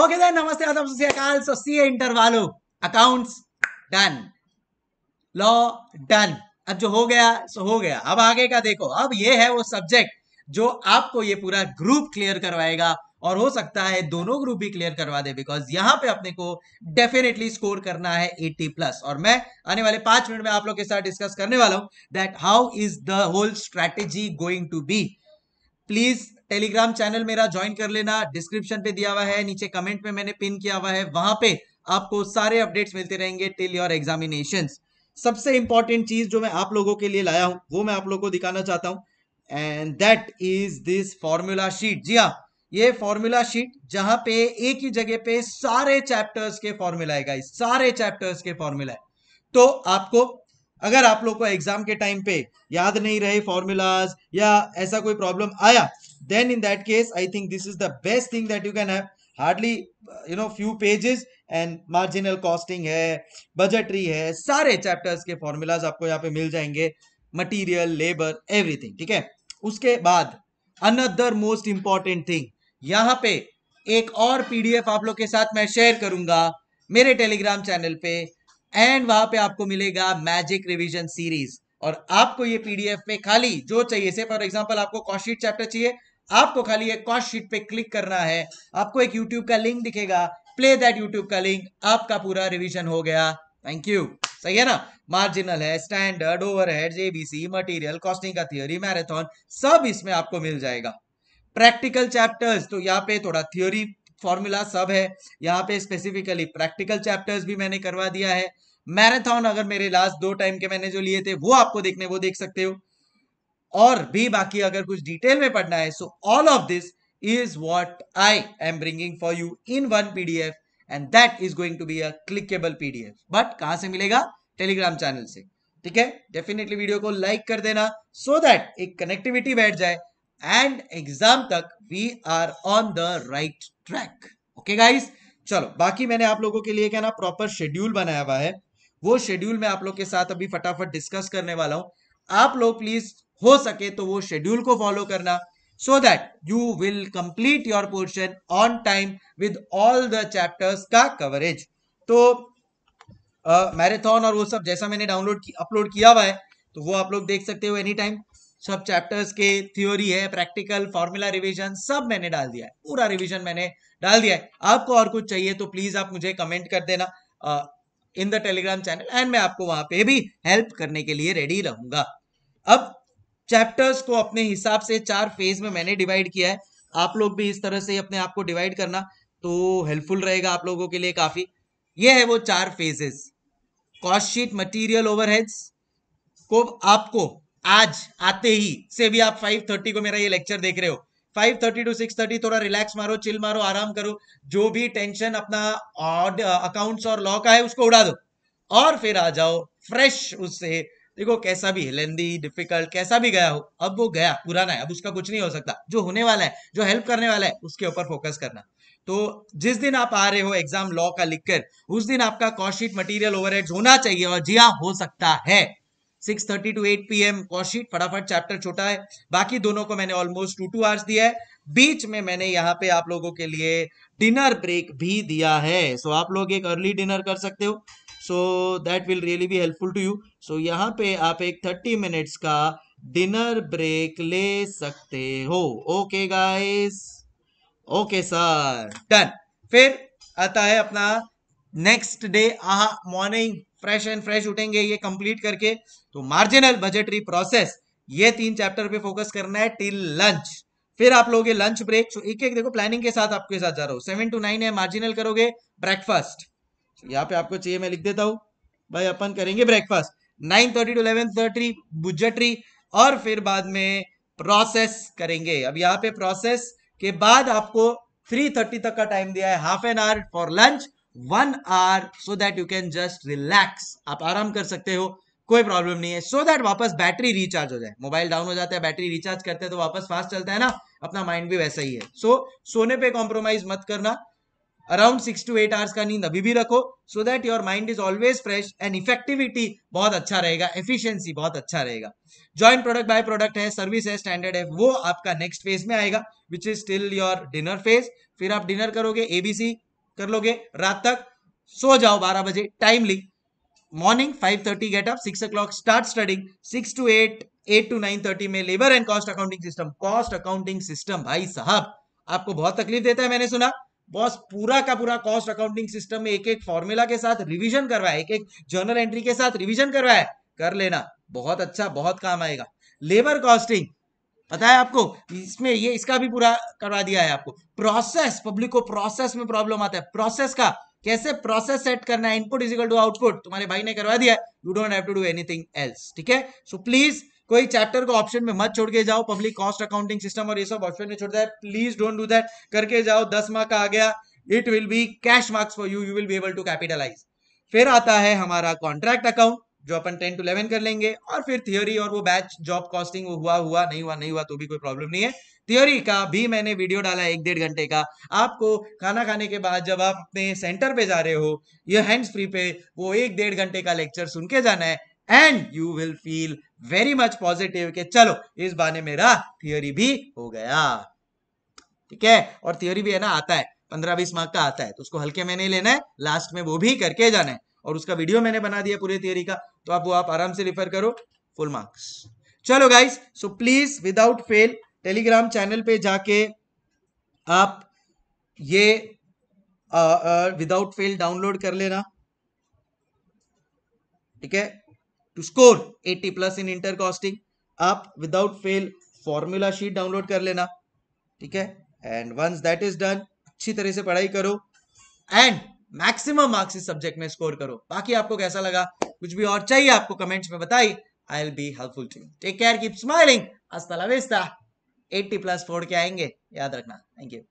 okay then नमस्ते आदम सत्याकाल सो सी इंटर वालो अकाउंट्स डन लॉ डन अब जो हो गया सो हो गया अब आगे का देखो अब ये है वो सब्जेक्ट जो आपको ये पूरा ग्रुप क्लियर करवाएगा और हो सकता है दोनों ग्रुप भी क्लियर करवा दे बिकॉज यहां पे अपने को डेफिनेटली स्कोर करना है 80 प्लस और मैं आने वाले पांच मिनट में आप लोग के साथ डिस्कस करने वाला हूं that how is the whole strategy going to be please Telegram channel मेरा ज्वाइन कर लेना डिस्क्रिप्शन पे दिया हुआ है नीचे कमेंट में मैंने पिन किया हुआ है वहां पे आपको सारे अपडेट्स मिलते रहेंगे टिल योर एग्जामिनेशन सबसे इंपॉर्टेंट चीज जो मैं आप लोगों के लिए लाया हूं वो मैं आप लोगों को दिखाना चाहता हूं and that is this formula sheet जी हाँ ये फॉर्मूला शीट जहां पे एक ही जगह पे सारे चैप्टर्स के फॉर्मूला है गाइस सारे चैप्टर्स के फॉर्मूला है तो आपको अगर आप लोग को एग्जाम के टाइम पे याद नहीं रहे फॉर्मूलाज या ऐसा कोई प्रॉब्लम आया then in that case i think this is the best thing that you can have hardly you know few pages and marginal costing है budgetary hai सारे chapters ke formulas aapko yahan pe मिल जाएंगे material labour everything theek hai uske baad another most important thing यहाँ पे एक और PDF आप लोग के साथ मैं शेयर करूंगा मेरे टेलीग्राम चैनल पे एंड वहां पे आपको मिलेगा मैजिक रिवीजन सीरीज और आपको ये पीडीएफ में खाली जो चाहिए से फॉर एग्जांपल आपको कॉस्टशीट चैप्टर चाहिए आपको खाली एक कॉस्ट शीट पे क्लिक करना है आपको एक यूट्यूब का लिंक दिखेगा प्ले दैट यूट्यूब का लिंक आपका पूरा रिविजन हो गया थैंक यू सही है ना मार्जिनल है standard overheads JBC material costing का थियोरी मैराथन सब इसमें आपको मिल जाएगा प्रैक्टिकल चैप्टर्स तो यहाँ पे थोड़ा थियोरी फॉर्मूला सब है यहाँ पे स्पेसिफिकली प्रैक्टिकल चैप्टर्स भी मैंने करवा दिया है मैराथन अगर मेरे लास्ट दो टाइम के मैंने जो लिए थे वो आपको देखने वो देख सकते हो और भी बाकी अगर कुछ डिटेल में पढ़ना है so all of this is what I am bringing for you in one PDF and that is going to be a clickable PDF but कहां से मिलेगा टेलीग्राम चैनल से ठीक है definitely video को like कर देना so so that एक कनेक्टिविटी बैठ जाए एंड एग्जाम तक we are on the right track okay guys चलो बाकी मैंने आप लोगों के लिए क्या ना प्रॉपर शेड्यूल बनाया हुआ है वो शेड्यूल मैं आप लोग के साथ अभी फटाफट डिस्कस करने वाला हूं आप लोग प्लीज हो सके तो वो शेड्यूल को फॉलो करना so that you will complete your portion on time with all the chapters का कवरेज तो मैराथन uh, और वो सब जैसा मैंने डाउनलोड की, अपलोड किया हुआ है तो वो आप लोग देख सकते हो एनी टाइम सब चैप्टर्स के थ्योरी है प्रैक्टिकल फॉर्मूला रिवीजन सब मैंने डाल दिया है पूरा रिवीजन मैंने डाल दिया है आपको और कुछ चाहिए तो प्लीज आप मुझे कमेंट कर देना in the Telegram channel and मैं आपको वहां पे भी हेल्प करने के लिए रेडी रहूंगा अब चैप्टर्स को अपने हिसाब से चार फेज में मैंने डिवाइड किया है आप लोग भी इस तरह से अपने आप को डिवाइड करना तो हेल्पफुल रहेगा आप लोगों के लिए काफी ये है वो चार phases cost sheet material overheads को आपको आज आते ही से भी आप 5:30 को मेरा ये लेक्चर देख रहे हो 5:30 टू सिक्स थोड़ा रिलैक्स मारो चिल मारो आराम करो जो भी टेंशन अपना अकाउंट्स uh, और लॉ का है उसको उड़ा दो और फिर आ जाओ फ्रेश उससे देखो कैसा भी लेंदी डिफिकल्ट कैसा भी गया हो अब वो गया पुराना है अब उसका कुछ नहीं हो सकता जो होने वाला है जो हेल्प करने वाला है उसके ऊपर फोकस करना तो जिस दिन आप आ रहे हो एग्जाम लॉ का लिखकर उस दिन आपका कॉस्टशीट मटेरियल ओवरहेड्स होना चाहिए और जी हाँ हो सकता है six thirty to eight P M cost sheet फटाफट चैप्टर छोटा है बाकी दोनों को मैंने ऑलमोस्ट टू टू आवर्स दिया है बीच में मैंने यहाँ पे आप लोगों के लिए डिनर ब्रेक भी दिया है सो आप लोग एक अर्ली डिनर कर सकते हो so that will really be helpful to you so यहाँ पे आप एक थर्टी मिनट्स का डिनर ब्रेक ले सकते हो okay guys okay sir done फिर आता है अपना नेक्स्ट डे आ मॉर्निंग फ्रेश एंड फ्रेश उठेंगे ये कंप्लीट करके तो मार्जिनल बजटरी प्रोसेस ये तीन चैप्टर पे फोकस करना है टिल लंच फिर आप लोगे लंच ब्रेक एक एक देखो प्लानिंग के साथ आपके साथ जा रहा हूं सेवन टू नाइन है मार्जिनल करोगे ब्रेकफास्ट यहाँ पे आपको चाहिए मैं लिख देता हूँ भाई अपन करेंगे breakfast nine thirty to eleven thirty budgetary और फिर बाद में प्रोसेस करेंगे अब यहाँ पे प्रोसेस के बाद आपको थ्री थर्टी तक का टाइम दिया है half an hour for lunch one hour so that you can just relax आप आराम कर सकते हो कोई प्रॉब्लम नहीं है सो so दैट वापस बैटरी रिचार्ज हो जाए मोबाइल डाउन हो जाता है बैटरी रिचार्ज करते हैं तो वापस फास्ट चलता है ना अपना माइंड भी वैसा ही है सो so, सोने पे कॉम्प्रोमाइज मत करना around six to eight hours का नींद अभी भी रखो so that your mind is always fresh and effectivity बहुत अच्छा रहेगा एफिशियंसी बहुत अच्छा रहेगा ज्वाइंट प्रोडक्ट बाय प्रोडक्ट है सर्विस है स्टैंडर्ड है वो आपका नेक्स्ट फेज में आएगा which is still your dinner phase फिर आप डिनर करोगे एबीसी कर लोगे रात तक सो जाओ बारह बजे timely morning five thirty get up six o'clock start studying six to eight eight to nine thirty में labour and cost accounting system cost accounting system भाई साहब आपको बहुत तकलीफ देता है मैंने सुना बॉस पूरा का पूरा कॉस्ट अकाउंटिंग सिस्टम में एक एक फॉर्मूला के साथ रिवीजन करवाया एक एक जर्नल एंट्री के साथ रिवीजन करवाया कर लेना बहुत अच्छा बहुत काम आएगा लेबर कॉस्टिंग पता है आपको इसमें ये इसका भी पूरा करवा दिया है आपको प्रोसेस पब्लिक को प्रोसेस में प्रॉब्लम आता है प्रोसेस का कैसे प्रोसेस सेट करना है इनपुट इजिकल टू आउटपुट तुम्हारे भाई ने करवा दिया you don't have to do anything else ठीक है सो प्लीज कोई चैप्टर को ऑप्शन में मत छोड़ के जाओ पब्लिक कॉस्ट अकाउंटिंग सिस्टम और ये सब ऑप्शन में छोड़ दिया प्लीज डोंट डू दैट करके जाओ दस मार्क का आ गया it will be cash marks for you you will be able to capitalise फिर आता है हमारा कॉन्ट्रैक्ट अकाउंट जो अपन टेन टू इलेवन कर लेंगे और फिर थियोरी और वो बैच जॉब कॉस्टिंग वो हुआ हुआ नहीं हुआ नहीं हुआ तो भी कोई प्रॉब्लम नहीं है थियोरी का भी मैंने वीडियो डाला है एक डेढ़ घंटे का आपको खाना खाने के बाद जब आप अपने सेंटर पे जा रहे हो या हैंड्स फ्री पे वो एक डेढ़ घंटे का लेक्चर सुन के जाना है and you will feel very much positive के चलो इस बारे मेरा थियोरी भी हो गया ठीक है और थियोरी भी है ना आता है पंद्रह बीस मार्क का आता है तो उसको हल्के में नहीं लेना है लास्ट में वो भी करके जाना है और उसका वीडियो मैंने बना दिया पूरे थियोरी का तो आप वो आप आराम से रिफर करो फुल मार्क्स चलो guys so please without fail Telegram channel पे जाके आप ये विदाउट फेल डाउनलोड कर लेना ठीक है to score 80 plus in inter costing आप without fail formula sheet download कर लेना ठीक है and once that is done अच्छी तरह से पढ़ाई करो एंड मैक्सिमम मार्क्स इस सब्जेक्ट में स्कोर करो बाकी आपको कैसा लगा कुछ भी और चाहिए आपको कमेंट्स में बताई I will be helpful to you take care keep smiling अस्ता एट्टी प्लस फोड़ के आएंगे याद रखना थैंक यू